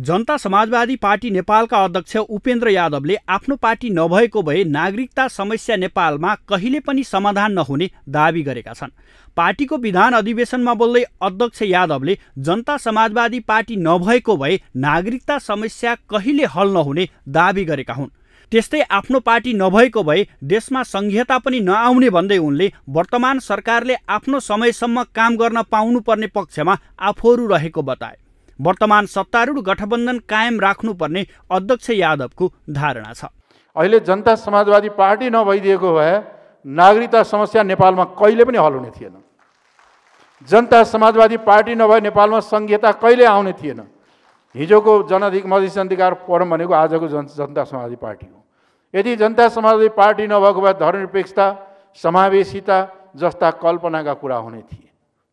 जनता समाजवादी पार्टी नेपालका अध्यक्ष उपेन्द्र यादवले आफ्नो पार्टी नभएको भए नागरिकता समस्या नेपालमा कहिले पनि समाधान नहुने दावी गरेका छन् पार्टीको विधान अधिवेशनमा बोल्दै अध्यक्ष यादवले जनता समाजवादी पार्टी नभएको भए नागरिकता समस्या कहिले हल नहुने दावी गरेका हुन् त्यस्तै आफ्नो पार्टी नभएको भए देशमा सङ्घीयता पनि नआउने भन्दै उनले वर्तमान सरकारले आफ्नो समयसम्म काम गर्न पाउनुपर्ने पक्षमा आफूहरू रहेको बताए वर्तमान सत्तारूढ गठबन्धन कायम राख्नुपर्ने अध्यक्ष यादवको धारणा छ अहिले जनता समाजवादी पार्टी नभइदिएको भए नागरिकता समस्या नेपालमा कहिले पनि हल हुने थिएन जनता समाजवादी पार्टी नभए नेपालमा सङ्घीयता कहिले आउने थिएन हिजोको जनाधिक मधेस अधिकार फोरम भनेको आजको जन जनता समाजवादी पार्टी हो यदि जनता समाजवादी पार्टी नभएको भए धर्मनिरपेक्षता समावेशिता जस्ता कल्पनाका कुरा हुने थिए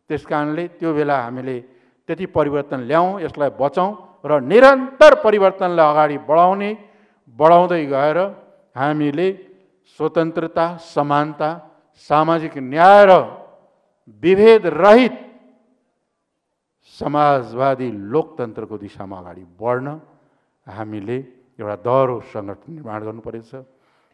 त्यस कारणले त्यो बेला हामीले त्यति परिवर्तन ल्याउँ यसलाई बचाउँ र निरन्तर परिवर्तनलाई अगाडि बढाउने बढाउँदै गएर हामीले स्वतन्त्रता समानता सामाजिक न्याय र विभेद रहित समाजवादी लोकतन्त्रको दिशामा अगाडि बढ्न हामीले एउटा दह्रो सङ्गठन निर्माण छ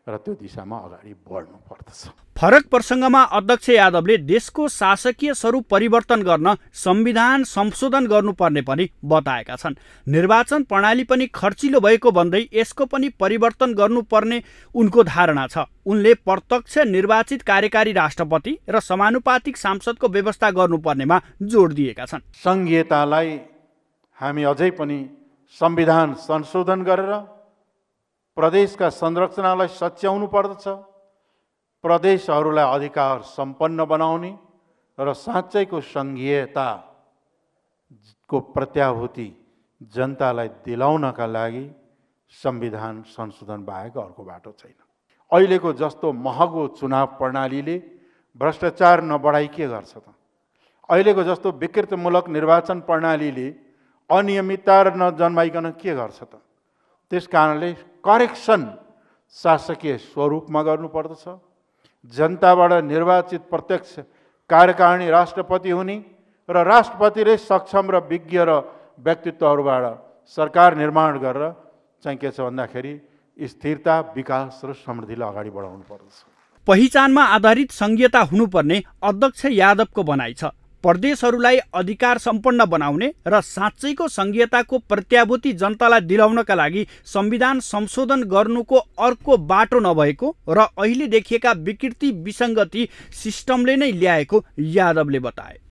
र त्यो दिशामा अगाडि बढ्नु पर्दछ फरक प्रसङ्गमा अध्यक्ष यादवले देशको शासकीय स्वरूप परिवर्तन गर्न संविधान संशोधन गर्नुपर्ने पनि बताएका छन् निर्वाचन प्रणाली पनि खर्चिलो भएको भन्दै यसको पनि परिवर्तन गर्नुपर्ने उनको धारणा छ उनले प्रत्यक्ष निर्वाचित कार्यकारी राष्ट्रपति र समानुपातिक सांसदको व्यवस्था गर्नुपर्नेमा जोड दिएका छन् सङ्घीयतालाई हामी अझै पनि संविधान संशोधन गरेर प्रदेशका संरचनालाई सच्याउनु पर्दछ प्रदेशहरूलाई अधिकार सम्पन्न बनाउने र साँच्चैको सङ्घीयताको प्रत्याभूति जनतालाई दिलाउनका लागि संविधान संशोधन बाहेक अर्को बाटो छैन अहिलेको जस्तो महँगो चुनाव प्रणालीले भ्रष्टाचार नबढाइ के गर्छ त अहिलेको जस्तो विकृतमूलक निर्वाचन प्रणालीले अनियमितता र नजन्माइकन के गर्छ त त्यस कारणले करेक्सन शासकीय स्वरूपमा गर्नुपर्दछ जनताबाट निर्वाचित प्रत्यक्ष कार्यकारिणी राष्ट्रपति हुने र राष्ट्रपतिले सक्षम र विज्ञ र व्यक्तित्वहरूबाट सरकार निर्माण गरेर चाहिँ के छ भन्दाखेरि स्थिरता विकास र समृद्धिलाई अगाडि बढाउनु पर्दछ पहिचानमा आधारित सङ्घीयता हुनुपर्ने अध्यक्ष यादवको भनाइ छ प्रदेशहरूलाई अधिकार सम्पन्न बनाउने र साँच्चैको सङ्घीयताको प्रत्याभूति जनतालाई दिलाउनका लागि संविधान संशोधन गर्नुको अर्को बाटो नभएको र अहिले देखिएका विकृति विसङ्गति सिस्टमले नै ल्याएको यादवले बताए